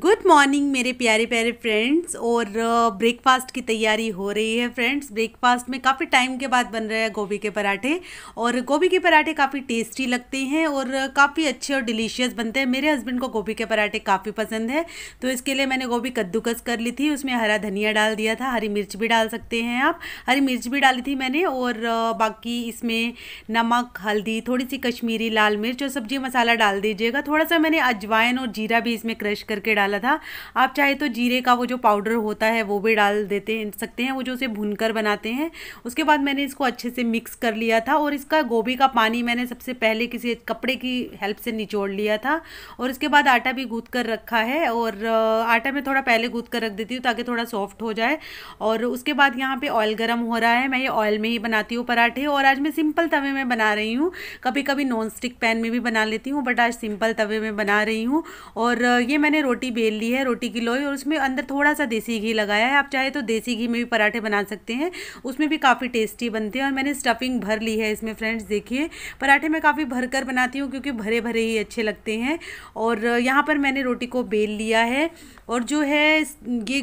good morning मेरे प्यारे प्यारे फ्रेंड्स और ब्रेकफास्ट की तैयारी हो रही है फ्रेंड्स ब्रेकफास्ट में काफ़ी टाइम के बाद बन रहा है गोभी के पराठे और गोभी के पराठे काफ़ी टेस्टी लगते हैं और काफ़ी अच्छे और डिलीशियस बनते हैं मेरे हस्बैंड को गोभी के पराठे काफ़ी पसंद है तो इसके लिए मैंने गोभी कद्दूकस कर ली थी उसमें हरा धनिया डाल दिया था हरी मिर्च भी डाल सकते हैं आप हरी मिर्च भी डाली थी मैंने और बाकी इसमें नमक हल्दी थोड़ी सी कश्मीरी लाल मिर्च और सब्जी मसाला डाल दीजिएगा थोड़ा सा मैंने अजवाइन और जीरा भी इसमें क्रश करके डाला था आप चाहे तो जीरे का वो जो पाउडर होता है वो भी डाल देते हैं सकते हैं वो जो उसे भून कर बनाते हैं उसके बाद मैंने इसको अच्छे से मिक्स कर लिया था और इसका गोभी का पानी मैंने सबसे पहले किसी कपड़े की हेल्प से निचोड़ लिया था और इसके बाद आटा भी गूँथ कर रखा है और आटा मैं थोड़ा पहले गूँथ कर रख देती हूँ ताकि थोड़ा सॉफ्ट हो जाए और उसके बाद यहाँ पर ऑयल गर्म हो रहा है मैं ये ऑयल में ही बनाती हूँ पराठे और आज मैं सिंपल तवे में बना रही हूँ कभी कभी नॉन स्टिक पैन में भी बना लेती हूँ बट आज सिंपल तवे में बना रही हूँ और ये मैंने रोटी बेल ली है रोटी की लोई और उसमें अंदर थोड़ा सा देसी घी लगाया है आप चाहे तो देसी घी में भी पराठे बना सकते हैं उसमें भी काफ़ी टेस्टी बनते हैं और मैंने स्टफिंग भर ली है इसमें फ्रेंड्स देखिए पराठे मैं काफ़ी भर कर बनाती हूँ क्योंकि भरे भरे ही अच्छे लगते हैं और यहाँ पर मैंने रोटी को बेल लिया है और जो है ये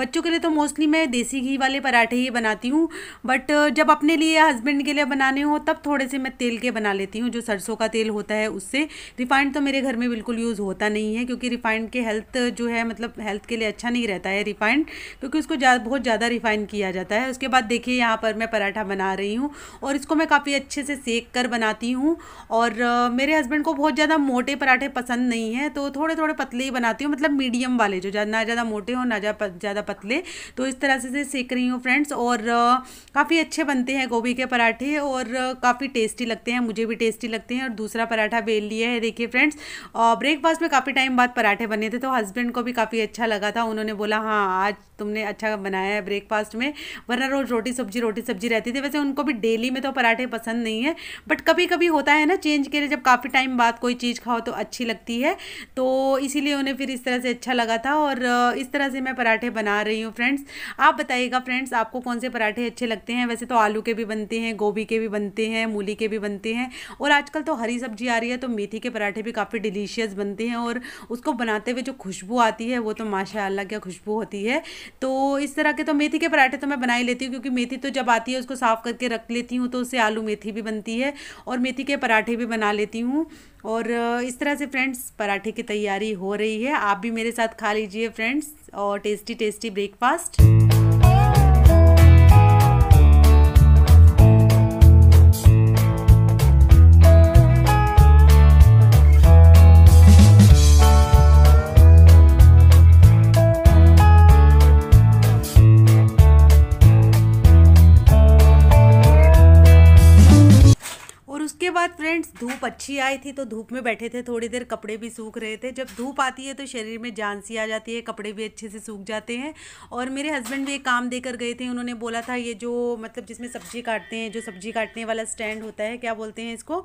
बच्चों के लिए तो मोस्टली मैं देसी घी वाले पराठे ही बनाती हूँ बट जब अपने लिए या हस्बैंड के लिए बनाने हो तब थोड़े से मैं तेल के बना लेती हूँ जो सरसों का तेल होता है उससे रिफाइंड तो मेरे घर में बिल्कुल यूज़ होता नहीं है क्योंकि रिफाइंड के हेल्थ बहुत जो है मतलब हेल्थ के लिए अच्छा नहीं रहता है रिफाइंड क्योंकि उसको जा, बहुत ज़्यादा रिफाइन किया जाता है उसके बाद देखिए यहाँ पर मैं पराठा बना रही हूँ और इसको मैं काफ़ी अच्छे से सेक कर बनाती हूँ और आ, मेरे हस्बैंड को बहुत ज़्यादा मोटे पराठे पसंद नहीं हैं तो थोड़े थोड़े पतले ही बनाती हूँ मतलब मीडियम वाले जो ना ज़्यादा मोटे हों ना ज़्यादा पतले तो इस तरह से सेक रही हूँ फ्रेंड्स और काफ़ी अच्छे बनते हैं गोभी के पराठे और काफ़ी टेस्टी लगते हैं मुझे भी टेस्टी लगते हैं और दूसरा पराठा बेल लिया है देखिए फ्रेंड्स ब्रेकफास्ट में काफ़ी टाइम बाद पराठे बने थे तो हस्बैंड को भी काफ़ी अच्छा लगा था उन्होंने बोला हाँ आज तुमने अच्छा बनाया है ब्रेकफास्ट में वरना रोज़ रोटी सब्जी रोटी सब्जी रहती थी वैसे उनको भी डेली में तो पराठे पसंद नहीं है बट कभी कभी होता है ना चेंज के लिए जब काफ़ी टाइम बाद कोई चीज़ खाओ तो अच्छी लगती है तो इसीलिए उन्हें फिर इस तरह से अच्छा लगा था और इस तरह से मैं पराठे बना रही हूँ फ्रेंड्स आप बताइएगा फ्रेंड्स आपको कौन से पराठे अच्छे लगते हैं वैसे तो आलू के भी बनते हैं गोभी के भी बनते हैं मूली के भी बनते हैं और आजकल तो हरी सब्जी आ रही है तो मेथी के पराठे भी काफ़ी डिलीशियस बनते हैं और उसको बनाते हुए जो खुश खुशबू आती है वो तो माशाल्लाह क्या खुशबू होती है तो इस तरह के तो मेथी के पराठे तो मैं बना ही लेती हूँ क्योंकि मेथी तो जब आती है उसको साफ़ करके रख लेती हूँ तो उससे आलू मेथी भी बनती है और मेथी के पराठे भी बना लेती हूँ और इस तरह से फ्रेंड्स पराठे की तैयारी हो रही है आप भी मेरे साथ खा लीजिए फ्रेंड्स और टेस्टी टेस्टी ब्रेकफास्ट फ्रेंड्स धूप अच्छी आई थी तो धूप में बैठे थे थोड़ी देर कपड़े भी सूख रहे थे जब धूप आती है तो शरीर में जान सी आ जाती है कपड़े भी अच्छे से सूख जाते हैं और मेरे हस्बैंड भी एक काम देकर गए थे उन्होंने बोला था ये जो मतलब जिसमें सब्जी काटते हैं जो सब्जी काटने वाला स्टैंड होता है क्या बोलते हैं इसको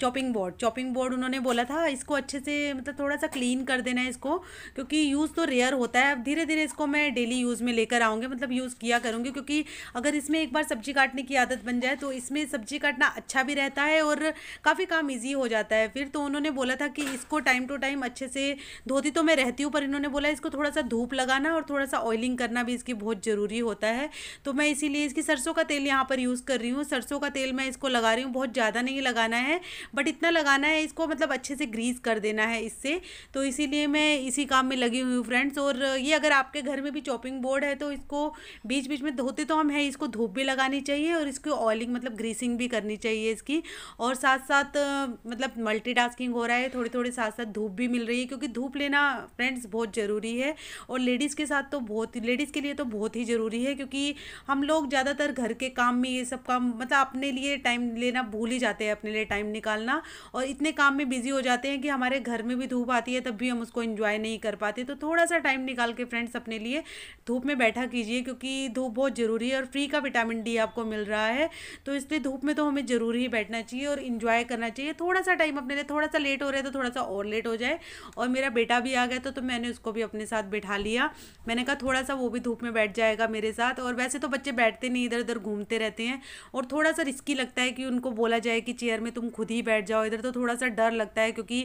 चॉपिंग बोर्ड चॉपिंग बोर्ड उन्होंने बोला था इसको अच्छे से मतलब थोड़ा सा क्लीन कर देना है इसको क्योंकि यूज़ तो रेयर होता है अब धीरे धीरे इसको मैं डेली यूज़ में लेकर आऊँगी मतलब यूज़ किया करूँगी क्योंकि अगर इसमें एक बार सब्जी काटने की आदत बन जाए तो इसमें सब्जी काटना अच्छा भी रहता है और काफ़ी काम ईजी हो जाता है फिर तो उन्होंने बोला था कि इसको टाइम टू टाइम अच्छे से धोती तो मैं रहती हूँ पर इन्होंने बोला इसको थोड़ा सा धूप लगाना और थोड़ा सा ऑयलिंग करना भी इसकी बहुत ज़रूरी होता है तो मैं इसीलिए इसकी सरसों का तेल यहाँ पर यूज़ कर रही हूँ सरसों का तेल मैं इसको लगा रही हूँ बहुत ज़्यादा नहीं लगाना है बट इतना लगाना है इसको मतलब अच्छे से ग्रीस कर देना है इससे तो इसीलिए मैं इसी काम में लगी हुई हूँ फ्रेंड्स और ये अगर आपके घर में भी चॉपिंग बोर्ड है तो इसको बीच बीच में धोते तो हम है इसको धूप भी लगानी चाहिए और इसकी ऑयलिंग मतलब ग्रीसिंग भी करनी चाहिए इसकी और साथ साथ मतलब मल्टीटास्किंग हो रहा है थोड़ी थोड़ी साथ साथ धूप भी मिल रही है क्योंकि धूप लेना फ्रेंड्स बहुत ज़रूरी है और लेडीज़ के साथ तो बहुत लेडीज़ के लिए तो बहुत ही ज़रूरी है क्योंकि हम लोग ज़्यादातर घर के काम में ये सब काम मतलब अपने लिए टाइम लेना भूल ही जाते हैं अपने लिए टाइम निकालना और इतने काम में बिज़ी हो जाते हैं कि हमारे घर में भी धूप आती है तब भी हम उसको इन्जॉय नहीं कर पाते तो थोड़ा सा टाइम निकाल के फ्रेंड्स अपने लिए धूप में बैठा कीजिए क्योंकि धूप बहुत ज़रूरी है और फ्री का विटामिन डी आपको मिल रहा है तो इसलिए धूप में तो हमें ज़रूर ही बैठना चाहिए और इन्जॉय ट्राई करना चाहिए थोड़ा सा टाइम अपने लिए थोड़ा सा लेट हो रहा है तो थोड़ा सा और लेट हो जाए और मेरा बेटा भी आ गया तो, तो मैंने उसको भी अपने साथ बैठा लिया मैंने कहा थोड़ा सा वो भी धूप में बैठ जाएगा मेरे साथ और वैसे तो बच्चे बैठते नहीं इधर उधर घूमते रहते हैं और थोड़ा सा रिस्की लगता है कि उनको बोला जाए कि चेयर में तुम खुद ही बैठ जाओ इधर तो थोड़ा सा डर लगता है क्योंकि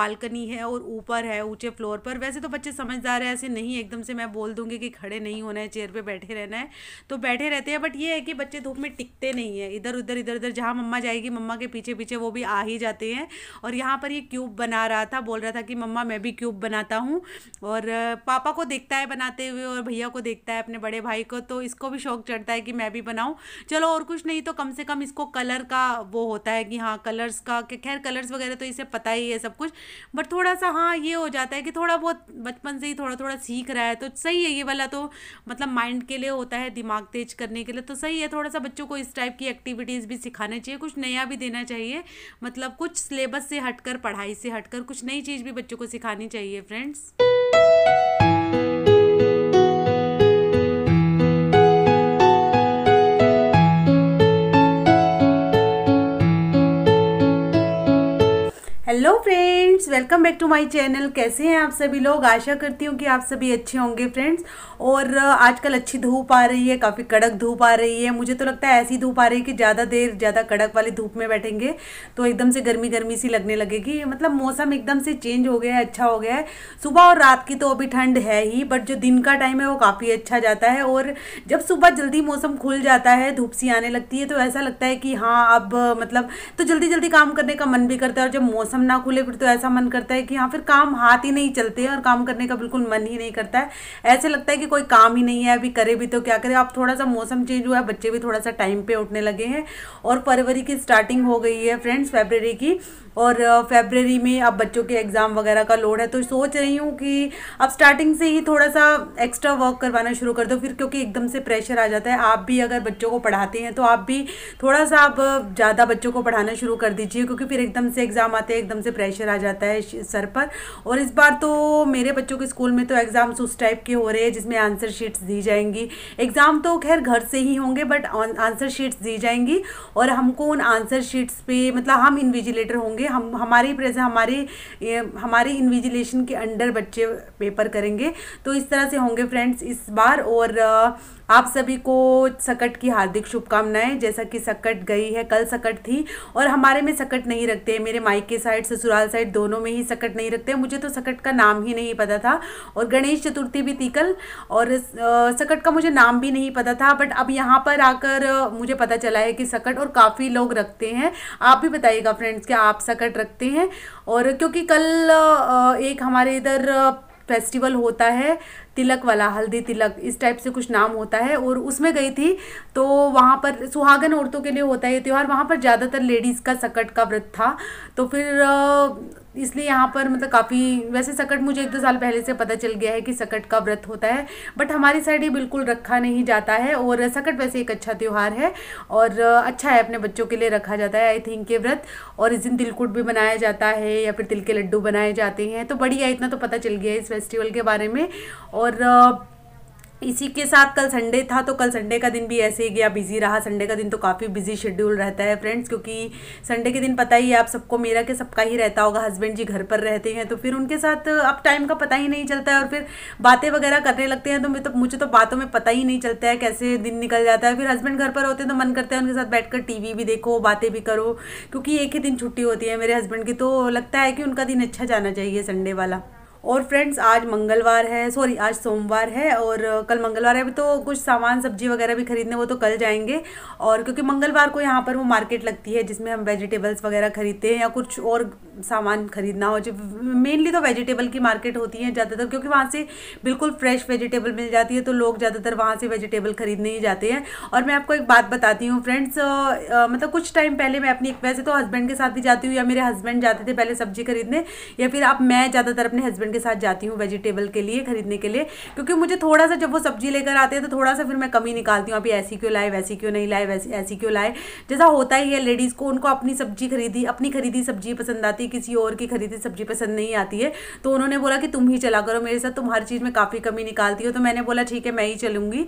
बालकनी है और ऊपर है ऊँचे फ्लोर पर वैसे तो बच्चे समझदार है ऐसे नहीं एकदम से मैं बोल दूँगी कि खड़े नहीं होना है चेयर पर बैठे रहना है तो बैठे रहते हैं बट ये है कि बच्चे धूप में टिकते नहीं है इधर उधर इधर उधर जहाँ मम्मा जाएगी मम्मा के पीछे पीछे बच्चे वो भी आ ही जाते हैं और यहाँ पर ये क्यूब बना रहा था बोल रहा था कि मम्मा मैं भी क्यूब बनाता हूँ और पापा को देखता है बनाते हुए और भैया को देखता है अपने बड़े भाई को तो इसको भी शौक चढ़ता है कि मैं भी बनाऊँ चलो और कुछ नहीं तो कम से कम इसको कलर का वो होता है कि हाँ कलर्स का खैर कलर्स वगैरह तो इसे पता ही है सब कुछ बट थोड़ा सा हाँ ये हो जाता है कि थोड़ा बहुत बचपन से ही थोड़ा थोड़ा सीख रहा है तो सही है ये वाला तो मतलब माइंड के लिए होता है दिमाग तेज करने के लिए तो सही है थोड़ा सा बच्चों को इस टाइप की एक्टिविटीज़ भी सिखाना चाहिए कुछ नया भी देना चाहिए मतलब कुछ सिलेबस से हटकर पढ़ाई से हटकर कुछ नई चीज़ भी बच्चों को सिखानी चाहिए friends hello friends friends welcome back to my channel कैसे हैं आप सभी लोग आशा करती हूँ कि आप सभी अच्छे होंगे फ्रेंड्स और आजकल अच्छी धूप आ रही है काफ़ी कड़क धूप आ रही है मुझे तो लगता है ऐसी धूप आ रही है कि ज़्यादा देर ज़्यादा कड़क वाली धूप में बैठेंगे तो एकदम से गर्मी गर्मी सी लगने लगेगी मतलब मौसम एकदम से चेंज हो गया है अच्छा हो गया है सुबह और रात की तो अभी ठंड है ही बट जो दिन का टाइम है वो काफ़ी अच्छा जाता है और जब सुबह जल्दी मौसम खुल जाता है धूप सी आने लगती है तो ऐसा लगता है कि हाँ अब मतलब तो जल्दी जल्दी काम करने का मन भी करता है और जब मौसम ना खुले फिर तो ऐसा ऐसा मन करता है कि हाँ फिर काम हाथ ही नहीं चलते और काम करने का बिल्कुल मन ही नहीं करता है ऐसे लगता है कि कोई काम ही नहीं है अभी करे भी तो क्या करे अब थोड़ा सा मौसम चेंज हुआ है बच्चे भी थोड़ा सा टाइम पे उठने लगे हैं और फरवरी की स्टार्टिंग हो गई है फ्रेंड्स फेबररी की और फेबररी में अब बच्चों के एग्ज़ाम वगैरह का लोड है तो सोच रही हूँ कि अब स्टार्टिंग से ही थोड़ा सा एक्स्ट्रा वर्क करवाना शुरू कर दो फिर क्योंकि एकदम से प्रेशर आ जाता है आप भी अगर बच्चों को पढ़ाते हैं तो आप भी थोड़ा सा आप ज़्यादा बच्चों को पढ़ाना शुरू कर दीजिए क्योंकि फिर एकदम से एग्ज़ाम आते हैं एकदम से प्रेशर आ जाता है जाता है सर पर और इस बार तो मेरे बच्चों के स्कूल में तो एग्ज़ाम्स उस टाइप के हो रहे हैं जिसमें आंसर शीट्स दी जाएंगी एग्ज़ाम तो खैर घर से ही होंगे बट आंसर शीट्स दी जाएंगी और हमको उन आंसर शीट्स पे मतलब हम इन्विजिलेटर होंगे हम हमारे प्रेजेंट हमारी हमारे इन्विजिलेशन के अंडर बच्चे पेपर करेंगे तो इस तरह से होंगे फ्रेंड्स इस बार और आप सभी को सकट की हार्दिक शुभकामनाएं जैसा कि सकट गई है कल सकट थी और हमारे में सकट नहीं रखते मेरे माइक के साइड ससुराल साइड दोनों दोनों में ही सकट नहीं रखते मुझे तो सकट का नाम ही नहीं पता था और गणेश चतुर्थी भी थी कल और सकट का मुझे नाम भी नहीं पता था बट अब यहाँ पर आकर मुझे पता चला है कि सकट और काफ़ी लोग रखते हैं आप भी बताइएगा फ्रेंड्स कि आप सकट रखते हैं और क्योंकि कल एक हमारे इधर फेस्टिवल होता है तिलक वाला हल्दी तिलक इस टाइप से कुछ नाम होता है और उसमें गई थी तो वहाँ पर सुहागन औरतों के लिए होता है ये त्यौहार वहाँ पर ज़्यादातर लेडीज़ का सकट का व्रत था तो फिर इसलिए यहाँ पर मतलब काफ़ी वैसे सकट मुझे एक दो साल पहले से पता चल गया है कि सकट का व्रत होता है बट हमारी साइड ये बिल्कुल रखा नहीं जाता है और सकट वैसे एक अच्छा त्यौहार है और अच्छा है अपने बच्चों के लिए रखा जाता है आई थिंक ये व्रत और इस दिन तिलकुट भी बनाया जाता है या फिर तिल के लड्डू बनाए जाते हैं तो बढ़िया इतना तो पता चल गया है इस फेस्टिवल के बारे में और और इसी के साथ कल संडे था तो कल संडे का दिन भी ऐसे ही गया बिज़ी रहा संडे का दिन तो काफ़ी बिजी शेड्यूल रहता है फ्रेंड्स क्योंकि संडे के दिन पता ही है आप सबको मेरा के सबका ही रहता होगा हस्बैंड जी घर पर रहते हैं तो फिर उनके साथ अब टाइम का पता ही नहीं चलता है और फिर बातें वगैरह करने लगते हैं तो मैं तो मुझे तो बातों में पता ही नहीं चलता है कैसे दिन निकल जाता है फिर हस्बैंड घर पर होते हैं तो मन करता है उनके साथ बैठ वी भी देखो बातें भी करो क्योंकि एक ही दिन छुट्टी होती है मेरे हस्बैंड की तो लगता है कि उनका दिन अच्छा जाना चाहिए संडे वाला और फ्रेंड्स आज मंगलवार है सॉरी आज सोमवार है और कल मंगलवार है अभी तो कुछ सामान सब्जी वगैरह भी खरीदने वो तो कल जाएंगे और क्योंकि मंगलवार को यहाँ पर वो मार्केट लगती है जिसमें हम वेजिटेबल्स वगैरह खरीदते हैं या कुछ और सामान खरीदना हो जो मेनली तो वेजिटेबल की मार्केट होती है ज़्यादातर क्योंकि वहाँ से बिल्कुल फ्रेश वेजिटेबल मिल जाती है तो लोग ज़्यादातर वहाँ से वेजिटेबल खरीदने ही जाते हैं और मैं आपको एक बात बताती हूँ फ्रेंड्स मतलब कुछ टाइम पहले मैं अपनी वैसे तो हस्बैंड के साथ भी जाती हूँ या मेरे हस्बैंड जाते थे पहले सब्जी खरीदने या फिर अब मैं ज़्यादातर अपने हस्बैंड के साथ जाती हूँ वेजिटेबल के लिए खरीदने के लिए क्योंकि मुझे थोड़ा सा जब वो सब्जी लेकर आते हैं तो थोड़ा सा फिर मैं कमी निकालती हूँ अभी ऐसी क्यों लाए वैसी क्यों नहीं लाए वैसी ऐसी क्यों लाए जैसा होता ही है लेडीज़ को उनको अपनी सब्जी खरीदी अपनी खरीदी सब्जी पसंद आती सब्जी किसी और की खरीदी सब्जी पसंद नहीं आती है तो उन्होंने बोला कि तुम ही चला करो मेरे साथ तुम हर चीज़ में काफ़ी कमी निकालती हो तो मैंने बोला ठीक है मैं ही चलूँगी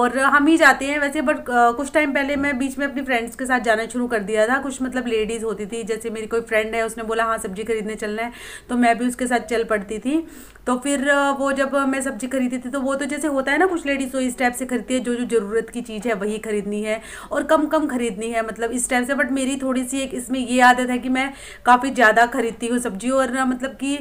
और हम ही जाते हैं वैसे बट कुछ टाइम पहले मैं बीच में अपनी फ्रेंड्स के साथ जाना शुरू कर दिया था कुछ मतलब लेडीज़ होती थी जैसे मेरी कोई फ्रेंड है उसने बोला हाँ सब्जी खरीदने चलना है तो मैं भी उसके साथ चल पड़ती थी तो फिर वो जब मैं सब्जी खरीदती थी तो वो तो जैसे होता है ना कुछ लेडीज़ तो इस टाइप से खरीदती है जो जो ज़रूरत की चीज़ है वही खरीदनी है और कम कम खरीदनी है मतलब इस टाइप से बट मेरी थोड़ी सी एक इसमें ये आदत है कि मैं काफ़ी ज़्यादा ज़्यादा खरीदती हूँ सब्जी और मतलब कि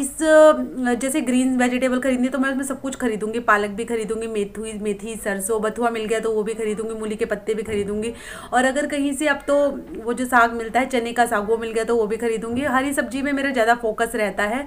इस जैसे ग्रीन वेजिटेबल खरीदनी तो मैं उसमें सब कुछ खरीदूँगी पालक भी खरीदूँगी मेथी मेथी सरसों बथुआ मिल गया तो वो भी खरीदूँगी मूली के पत्ते भी खरीदूँगी और अगर कहीं से अब तो वो जो साग मिलता है चने का साग वो मिल गया तो वो भी खरीदूँगी हरी सब्जी में मेरा ज़्यादा फोकस रहता है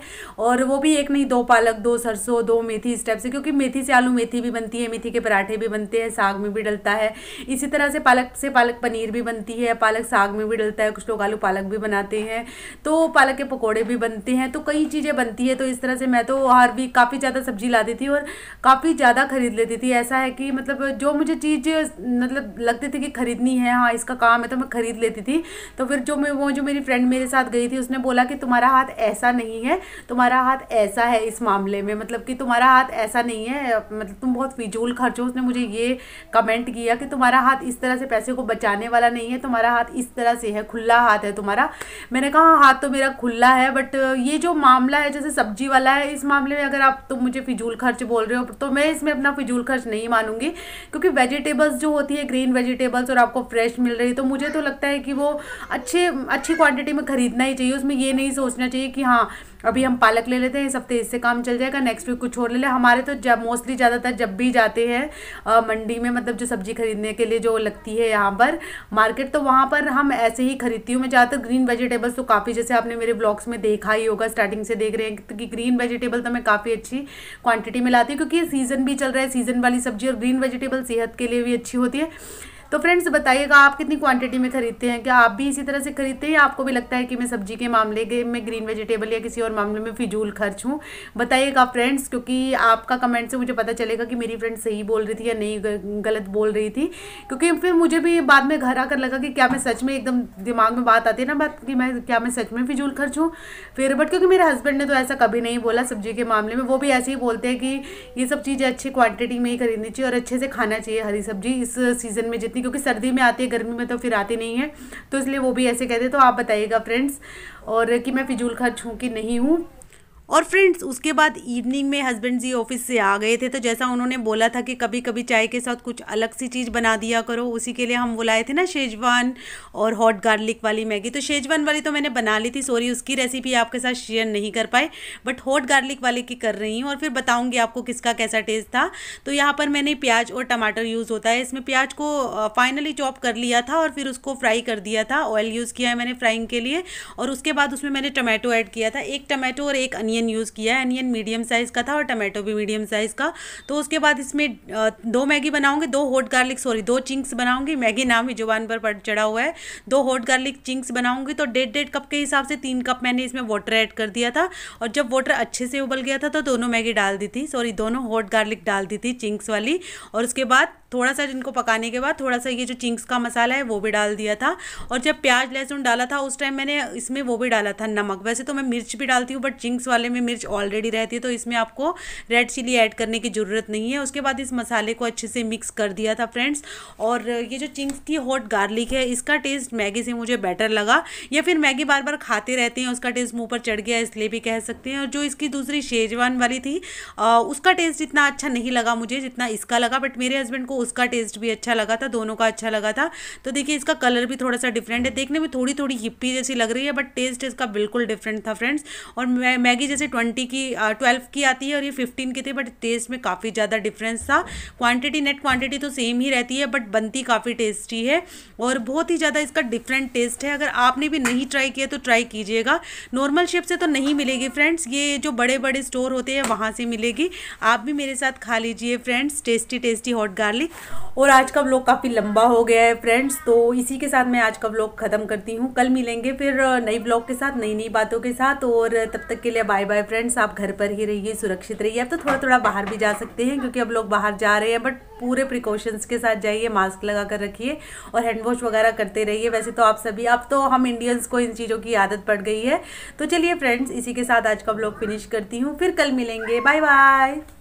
और वो भी एक नहीं दो पालक दो सरसों दो मेथी इस टाइप से क्योंकि मेथी से आलू मेथी भी बनती है मेथी के पराठे भी बनते हैं साग में भी डलता है इसी तरह से पालक से पालक पनीर भी बनती है पालक साग में भी डलता है कुछ लोग आलू पालक भी बनाते हैं तो पालक के पकौड़े भी बनते हैं तो कई चीज़ें बनती है तो इस तरह से मैं तो हर वीक काफ़ी ज़्यादा सब्जी लाती थी और काफ़ी ज़्यादा ख़रीद लेती थी ऐसा है कि मतलब जो मुझे चीज़ मतलब लगती थी कि ख़रीदनी है हाँ इसका काम है तो मैं ख़रीद लेती थी तो फिर जो मैं वो जो मेरी फ्रेंड मेरे साथ गई थी उसने बोला कि तुम्हारा हाथ ऐसा नहीं है तुम्हारा हाथ ऐसा है इस मामले में मतलब कि तुम्हारा हाथ ऐसा नहीं है मतलब तुम बहुत फिजूल खर्चो उसने मुझे ये कमेंट किया कि तुम्हारा हाथ इस तरह से पैसे को बचाने वाला नहीं है तुम्हारा हाथ इस तरह से है खुला हाथ है तुम्हारा मैंने कहा हाथ हाथ तो मेरा खुला है बट ये जो मामला है जैसे सब्जी वाला है इस मामले में अगर आप तो मुझे फिजूल खर्च बोल रहे हो तो मैं इसमें अपना फिजूल खर्च नहीं मानूंगी क्योंकि वेजिटेबल्स जो होती है ग्रीन वेजिटेबल्स और आपको फ्रेश मिल रही तो मुझे तो लगता है कि वो अच्छे अच्छी क्वान्टिटी में ख़रीदना ही चाहिए उसमें ये नहीं सोचना चाहिए कि हाँ अभी हम पालक ले लेते हैं इस हफ्ते इससे काम चल जाएगा नेक्स्ट वीक कुछ और ले लें हमारे तो जब मोस्टली ज़्यादातर जब भी जाते हैं मंडी में मतलब जो सब्ज़ी खरीदने के लिए जो लगती है यहाँ पर मार्केट तो वहाँ पर हम ऐसे ही खरीदती हूँ मैं ज़्यादातर ग्रीन वेजिटेबल्स तो काफ़ी जैसे आपने मेरे ब्लॉग्स में देखा ही होगा स्टार्टिंग से देख रहे हैं कि ग्रीन वेजिटेबल तो मैं काफ़ी अच्छी क्वान्टिटी में लाती हूँ क्योंकि सीज़न भी चल रहा है सीज़न वाली सब्जी और ग्रीन वेजिटेबल सेहत के लिए भी अच्छी होती है तो फ्रेंड्स बताइएगा आप कितनी क्वांटिटी में खरीदते हैं क्या आप भी इसी तरह से खरीदते हैं या आपको भी लगता है कि मैं सब्जी के मामले के में ग्रीन वेजिटेबल या किसी और मामले में फिजूल खर्च हूँ बताइएगा फ्रेंड्स क्योंकि आपका कमेंट से मुझे पता चलेगा कि मेरी फ्रेंड सही बोल रही थी या नहीं गलत बोल रही थी क्योंकि फिर मुझे भी बाद में घर आकर लगा कि क्या मैं सच में एकदम दिमाग में बात आती है ना बात कि मैं क्या मैं सच में फिजूल खर्च हूँ फिर बट क्योंकि मेरे हस्बैंड ने तो ऐसा कभी नहीं बोला सब्जी के मामले में वो भी ऐसे ही बोलते हैं कि ये सब चीज़ें अच्छी क्वांटिटी में ही खरीदनी चाहिए और अच्छे से खाना चाहिए हरी सब्जी इस सीज़न में जितनी थी क्योंकि सर्दी में आती है गर्मी में तो फिर आती नहीं है तो इसलिए वो भी ऐसे कहते तो आप बताइएगा फ्रेंड्स और कि मैं फिजूल खर्च हूँ कि नहीं हूँ और फ्रेंड्स उसके बाद इवनिंग में हस्बैंड जी ऑफिस से आ गए थे तो जैसा उन्होंने बोला था कि कभी कभी चाय के साथ कुछ अलग सी चीज़ बना दिया करो उसी के लिए हम बुलाए थे ना शेजवान और हॉट गार्लिक वाली मैगी तो शेजवान वाली तो मैंने बना ली थी सॉरी उसकी रेसिपी आपके साथ शेयर नहीं कर पाए बट हॉट गार्लिक वाले की कर रही हूँ और फिर बताऊँगी आपको किसका कैसा टेस्ट था तो यहाँ पर मैंने प्याज और टमाटर यूज़ होता है इसमें प्याज को फाइनली चॉप कर लिया था और फिर उसको फ्राई कर दिया था ऑयल यूज़ किया है मैंने फ्राइंग के लिए और उसके बाद उसमें मैंने टमाटो ऐड किया था एक टमाटो और एक अनियन अनियन यूज़ किया है अनियन मीडियम साइज़ का था और टमाटो भी मीडियम साइज़ का तो उसके बाद इसमें दो मैगी बनाऊँगे दो हॉट गार्लिक सॉरी दो चिंक्स बनाऊँगी मैगी नाम ही जुबान पर चढ़ा हुआ है दो हॉट गार्लिक चिंक्स बनाऊँगी तो डेढ़ डेढ़ कप के हिसाब से तीन कप मैंने इसमें वाटर ऐड कर दिया था और जब वाटर अच्छे से उबल गया था तो दोनों मैगी डाल दी थी सॉरी दोनों हॉट गार्लिक डाल दी थी चिंक्स वाली और उसके बाद थोड़ा सा इनको पकाने के बाद थोड़ा सा ये जो चिंग्स का मसाला है वो भी डाल दिया था और जब प्याज लहसुन डाला था उस टाइम मैंने इसमें वो भी डाला था नमक वैसे तो मैं मिर्च भी डालती हूँ बट चिंग्स वाले में मिर्च ऑलरेडी रहती है तो इसमें आपको रेड चिली ऐड करने की ज़रूरत नहीं है उसके बाद इस मसाले को अच्छे से मिक्स कर दिया था फ्रेंड्स और ये जो चिंग्स की हॉट गार्लिक है इसका टेस्ट मैगी से मुझे बेटर लगा या फिर मैगी बार बार खाते रहते हैं उसका टेस्ट मुँह पर चढ़ गया इसलिए भी कह सकते हैं और जो इसकी दूसरी शेजवान वाली थी उसका टेस्ट इतना अच्छा नहीं लगा मुझे जितना इसका लगा बट मेरे हस्बैंड को उसका टेस्ट भी अच्छा लगा था दोनों का अच्छा लगा था तो देखिए इसका कलर भी थोड़ा सा डिफरेंट है देखने में थोड़ी थोड़ी हिप्पी जैसी लग रही है बट टेस्ट इसका बिल्कुल डिफरेंट था फ्रेंड्स और मैगी जैसे ट्वेंटी की ट्वेल्व की आती है और ये फिफ्टीन की थी बट टेस्ट में काफ़ी ज़्यादा डिफरेंस था क्वांटिटी नेट क्वान्टिटी तो सेम ही रहती है बट बनती काफ़ी टेस्टी है और बहुत ही ज़्यादा इसका डिफरेंट टेस्ट है अगर आपने भी नहीं ट्राई किया तो ट्राई कीजिएगा नॉर्मल शेप से तो नहीं मिलेगी फ्रेंड्स ये जो बड़े बड़े स्टोर होते हैं वहाँ से मिलेगी आप भी मेरे साथ खा लीजिए friends tasty tasty hot garlic और आज का व्लॉग काफ़ी लंबा हो गया है फ्रेंड्स तो इसी के साथ मैं आज का व्लॉग ख़त्म करती हूँ कल मिलेंगे फिर नई ब्लॉग के साथ नई नई बातों के साथ और तब तक के लिए बाय बाय फ्रेंड्स आप घर पर ही रहिए सुरक्षित रहिए अब तो थोड़ा थोड़ा बाहर भी जा सकते हैं क्योंकि अब लोग बाहर जा रहे हैं बट पूरे प्रिकॉशंस के साथ जाइए मास्क लगा कर रखिए और हैंड वॉश वगैरह करते रहिए वैसे तो आप सभी अब तो हम इंडियंस को इन चीज़ों की आदत पड़ गई है तो चलिए फ्रेंड्स इसी के साथ आज का ब्लॉग फिनिश करती हूँ फिर कल मिलेंगे बाय बाय